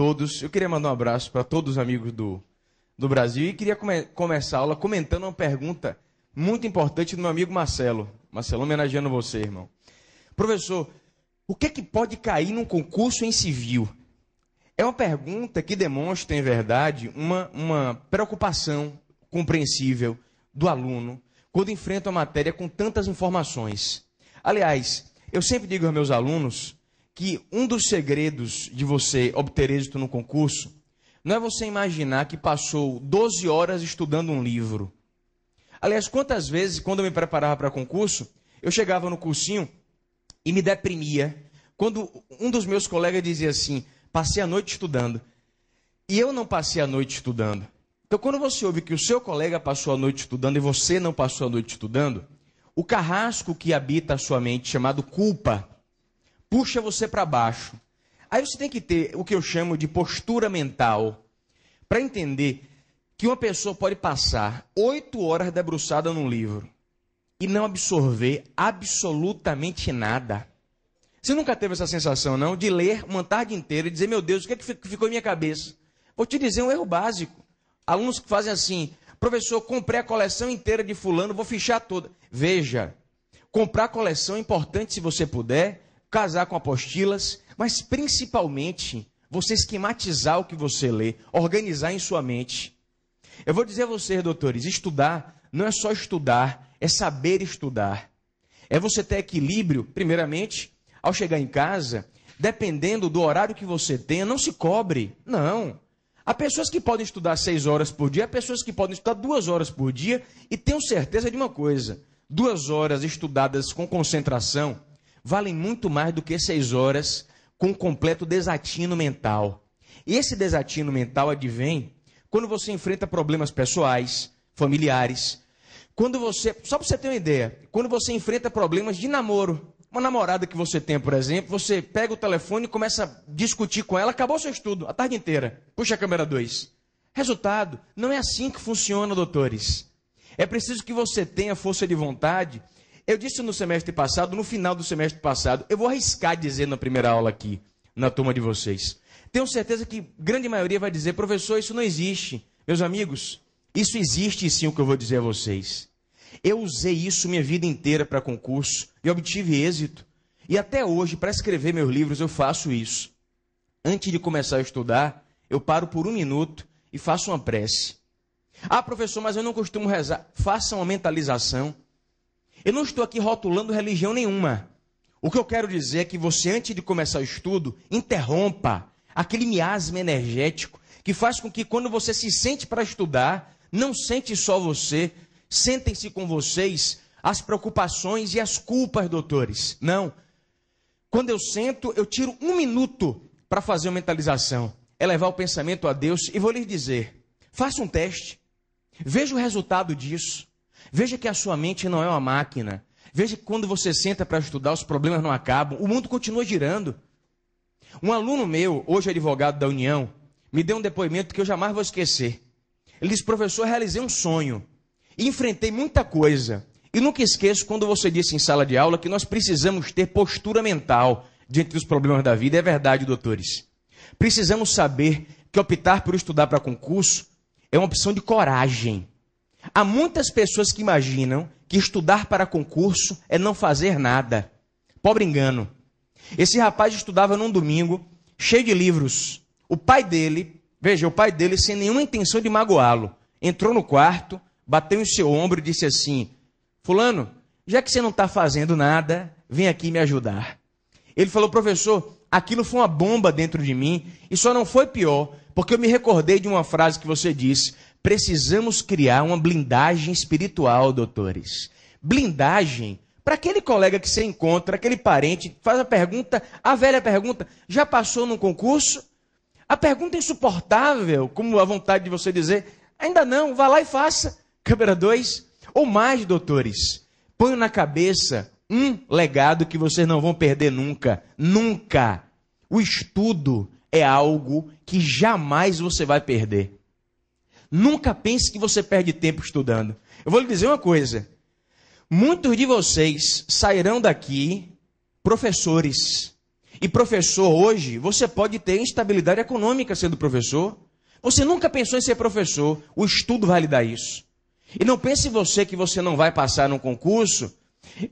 todos. Eu queria mandar um abraço para todos os amigos do, do Brasil e queria come, começar a aula comentando uma pergunta muito importante do meu amigo Marcelo. Marcelo, homenageando você, irmão. Professor, o que é que pode cair num concurso em civil? É uma pergunta que demonstra, em verdade, uma, uma preocupação compreensível do aluno quando enfrenta uma matéria com tantas informações. Aliás, eu sempre digo aos meus alunos que um dos segredos de você obter êxito no concurso não é você imaginar que passou 12 horas estudando um livro. Aliás, quantas vezes, quando eu me preparava para concurso, eu chegava no cursinho e me deprimia quando um dos meus colegas dizia assim: passei a noite estudando. E eu não passei a noite estudando. Então, quando você ouve que o seu colega passou a noite estudando e você não passou a noite estudando, o carrasco que habita a sua mente, chamado culpa, puxa você para baixo. Aí você tem que ter o que eu chamo de postura mental para entender que uma pessoa pode passar oito horas debruçada num livro e não absorver absolutamente nada. Você nunca teve essa sensação, não, de ler uma tarde inteira e dizer, meu Deus, o que é que ficou em minha cabeça? Vou te dizer um erro básico. Alunos que fazem assim, professor, comprei a coleção inteira de fulano, vou fichar toda. Veja, comprar coleção é importante se você puder, casar com apostilas, mas principalmente você esquematizar o que você lê, organizar em sua mente. Eu vou dizer a vocês, doutores, estudar não é só estudar, é saber estudar. É você ter equilíbrio, primeiramente, ao chegar em casa, dependendo do horário que você tenha, não se cobre. Não. Há pessoas que podem estudar seis horas por dia, há pessoas que podem estudar duas horas por dia, e tenho certeza de uma coisa: duas horas estudadas com concentração valem muito mais do que seis horas com completo desatino mental. Esse desatino mental advém quando você enfrenta problemas pessoais, familiares. Quando você, só para você ter uma ideia, quando você enfrenta problemas de namoro, uma namorada que você tem, por exemplo, você pega o telefone e começa a discutir com ela, acabou seu estudo, a tarde inteira. Puxa a câmera 2. Resultado, não é assim que funciona, doutores. É preciso que você tenha força de vontade eu disse no semestre passado, no final do semestre passado, eu vou arriscar dizer na primeira aula aqui, na turma de vocês. Tenho certeza que grande maioria vai dizer, professor, isso não existe. Meus amigos, isso existe sim o que eu vou dizer a vocês. Eu usei isso minha vida inteira para concurso e obtive êxito. E até hoje, para escrever meus livros, eu faço isso. Antes de começar a estudar, eu paro por um minuto e faço uma prece. Ah, professor, mas eu não costumo rezar. Faça uma mentalização. Eu não estou aqui rotulando religião nenhuma. O que eu quero dizer é que você, antes de começar o estudo, interrompa aquele miasma energético que faz com que, quando você se sente para estudar, não sente só você, sentem-se com vocês as preocupações e as culpas, doutores. Não. Quando eu sento, eu tiro um minuto para fazer uma mentalização, é levar o pensamento a Deus e vou lhes dizer: faça um teste, veja o resultado disso. Veja que a sua mente não é uma máquina. Veja que quando você senta para estudar, os problemas não acabam, o mundo continua girando. Um aluno meu, hoje advogado da União, me deu um depoimento que eu jamais vou esquecer. Ele disse: professor, realizei um sonho e enfrentei muita coisa. E nunca esqueço quando você disse em sala de aula que nós precisamos ter postura mental diante dos problemas da vida. É verdade, doutores. Precisamos saber que optar por estudar para concurso é uma opção de coragem. Há muitas pessoas que imaginam que estudar para concurso é não fazer nada. Pobre engano. Esse rapaz estudava num domingo, cheio de livros. O pai dele, veja, o pai dele, sem nenhuma intenção de magoá-lo, entrou no quarto, bateu em seu ombro e disse assim: Fulano, já que você não está fazendo nada, vem aqui me ajudar. Ele falou, professor, aquilo foi uma bomba dentro de mim e só não foi pior porque eu me recordei de uma frase que você disse: Precisamos criar uma blindagem espiritual, doutores. Blindagem para aquele colega que você encontra, aquele parente, faz a pergunta, a velha pergunta: já passou num concurso? A pergunta é insuportável, como a vontade de você dizer: ainda não, vá lá e faça. Câmera 2. Ou mais, doutores, Põe na cabeça um legado que vocês não vão perder nunca. Nunca. O estudo é algo que jamais você vai perder. Nunca pense que você perde tempo estudando. Eu vou lhe dizer uma coisa. Muitos de vocês sairão daqui professores. E professor hoje, você pode ter instabilidade econômica sendo professor. Você nunca pensou em ser professor. O estudo vai lhe dar isso. E não pense você que você não vai passar num concurso.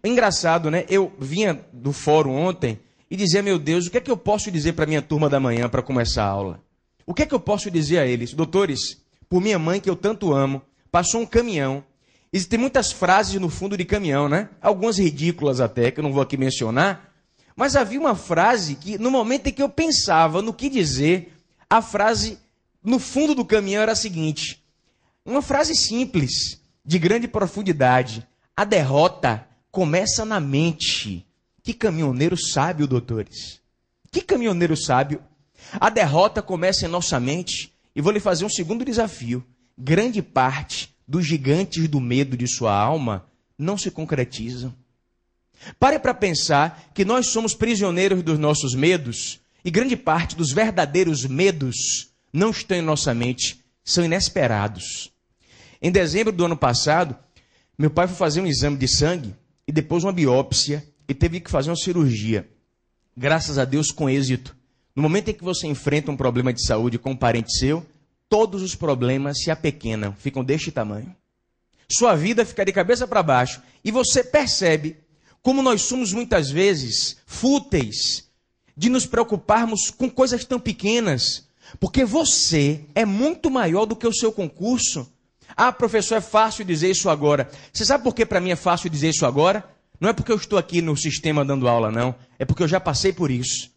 É engraçado, né? Eu vinha do fórum ontem e dizia, meu Deus, o que é que eu posso dizer para minha turma da manhã para começar a aula? O que é que eu posso dizer a eles? Doutores, por minha mãe que eu tanto amo. Passou um caminhão. Existem muitas frases no fundo de caminhão, né? Algumas ridículas até, que eu não vou aqui mencionar. Mas havia uma frase que, no momento em que eu pensava no que dizer, a frase no fundo do caminhão era a seguinte: uma frase simples, de grande profundidade. A derrota começa na mente. Que caminhoneiro sábio, doutores. Que caminhoneiro sábio. A derrota começa em nossa mente. E vou lhe fazer um segundo desafio. Grande parte dos gigantes do medo de sua alma não se concretizam. Pare para pensar que nós somos prisioneiros dos nossos medos e grande parte dos verdadeiros medos não estão em nossa mente, são inesperados. Em dezembro do ano passado, meu pai foi fazer um exame de sangue e depois uma biópsia e teve que fazer uma cirurgia. Graças a Deus com êxito. No momento em que você enfrenta um problema de saúde com um parente seu, todos os problemas se apequenam, ficam deste tamanho. Sua vida fica de cabeça para baixo e você percebe como nós somos muitas vezes fúteis de nos preocuparmos com coisas tão pequenas, porque você é muito maior do que o seu concurso. Ah, professor, é fácil dizer isso agora. Você sabe por que para mim é fácil dizer isso agora? Não é porque eu estou aqui no sistema dando aula, não. É porque eu já passei por isso.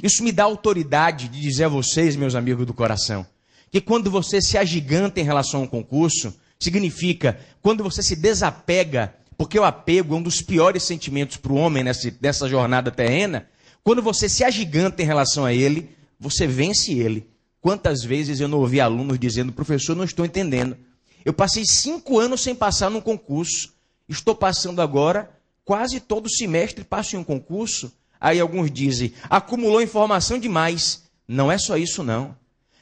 Isso me dá autoridade de dizer a vocês, meus amigos do coração, que quando você se agiganta em relação a um concurso, significa quando você se desapega, porque o apego é um dos piores sentimentos para o homem nessa, nessa jornada terrena, quando você se agiganta em relação a ele, você vence ele. Quantas vezes eu não ouvi alunos dizendo, professor, não estou entendendo. Eu passei cinco anos sem passar num concurso. Estou passando agora, quase todo semestre passo em um concurso. Aí alguns dizem, acumulou informação demais. Não é só isso, não.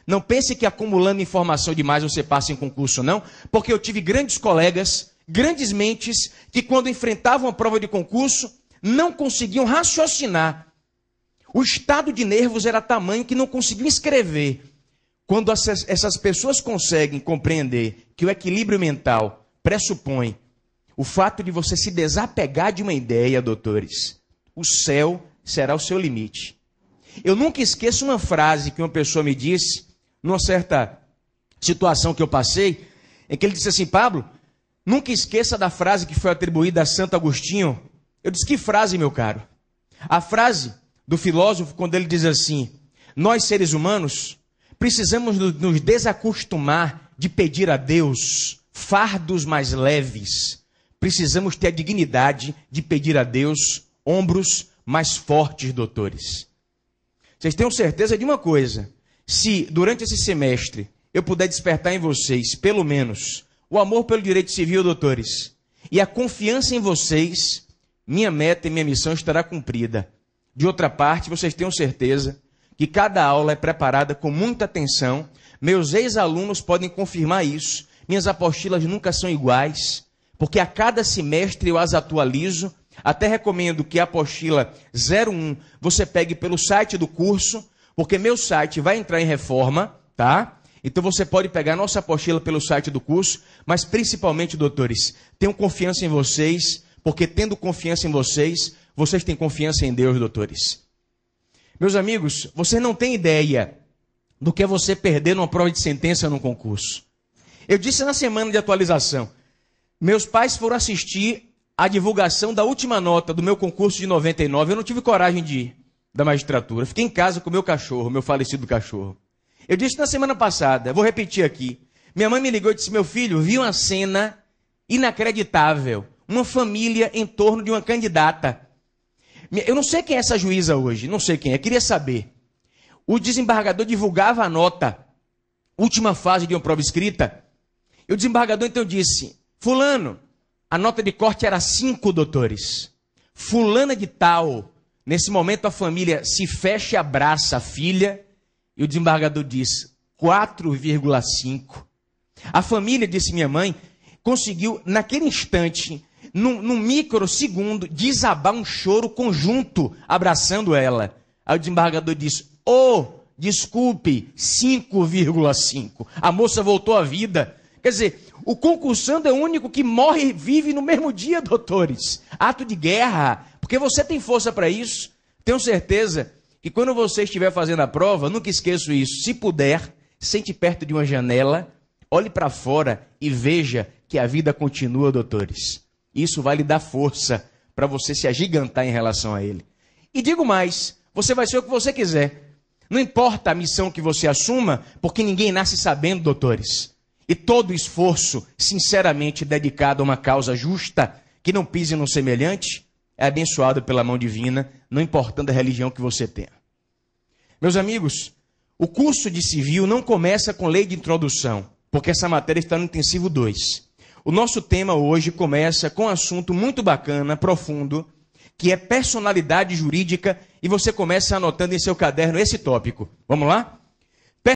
Não pense que acumulando informação demais você passa em concurso, não, porque eu tive grandes colegas, grandes mentes, que quando enfrentavam a prova de concurso, não conseguiam raciocinar. O estado de nervos era tamanho que não conseguiam escrever. Quando essas pessoas conseguem compreender que o equilíbrio mental pressupõe o fato de você se desapegar de uma ideia, doutores, o céu será o seu limite. Eu nunca esqueço uma frase que uma pessoa me disse, numa certa situação que eu passei, em que ele disse assim: Pablo, nunca esqueça da frase que foi atribuída a Santo Agostinho. Eu disse: Que frase, meu caro? A frase do filósofo, quando ele diz assim: Nós seres humanos precisamos nos desacostumar de pedir a Deus fardos mais leves. Precisamos ter a dignidade de pedir a Deus ombros mais fortes doutores. Vocês tenham certeza de uma coisa: se durante esse semestre eu puder despertar em vocês, pelo menos, o amor pelo direito civil, doutores, e a confiança em vocês, minha meta e minha missão estará cumprida. De outra parte, vocês tenham certeza que cada aula é preparada com muita atenção. Meus ex-alunos podem confirmar isso. Minhas apostilas nunca são iguais, porque a cada semestre eu as atualizo até recomendo que a apostila 01 você pegue pelo site do curso, porque meu site vai entrar em reforma, tá? Então você pode pegar nossa apostila pelo site do curso, mas principalmente, doutores, tenham confiança em vocês, porque tendo confiança em vocês, vocês têm confiança em Deus, doutores. Meus amigos, você não tem ideia do que é você perder numa prova de sentença num concurso. Eu disse na semana de atualização, meus pais foram assistir a divulgação da última nota do meu concurso de 99, eu não tive coragem de ir da magistratura. Fiquei em casa com o meu cachorro, meu falecido cachorro. Eu disse na semana passada, vou repetir aqui. Minha mãe me ligou e disse: Meu filho, vi uma cena inacreditável. Uma família em torno de uma candidata. Eu não sei quem é essa juíza hoje, não sei quem é, queria saber. O desembargador divulgava a nota, última fase de uma prova escrita. E o desembargador então disse: Fulano, a nota de corte era cinco, doutores. Fulana de tal. Nesse momento a família se fecha e abraça a filha. E o desembargador diz 4,5. A família, disse minha mãe, conseguiu naquele instante, num, num microsegundo, desabar um choro conjunto, abraçando ela. Aí o desembargador diz: Oh, desculpe, 5,5. A moça voltou à vida. Quer dizer, o concursando é o único que morre e vive no mesmo dia, doutores. Ato de guerra. Porque você tem força para isso. Tenho certeza que quando você estiver fazendo a prova, nunca esqueço isso. Se puder, sente perto de uma janela, olhe para fora e veja que a vida continua, doutores. Isso vai lhe dar força para você se agigantar em relação a ele. E digo mais, você vai ser o que você quiser. Não importa a missão que você assuma, porque ninguém nasce sabendo, doutores e todo esforço sinceramente dedicado a uma causa justa, que não pise no semelhante, é abençoado pela mão divina, não importando a religião que você tenha. Meus amigos, o curso de civil não começa com lei de introdução, porque essa matéria está no intensivo 2. O nosso tema hoje começa com um assunto muito bacana, profundo, que é personalidade jurídica, e você começa anotando em seu caderno esse tópico. Vamos lá?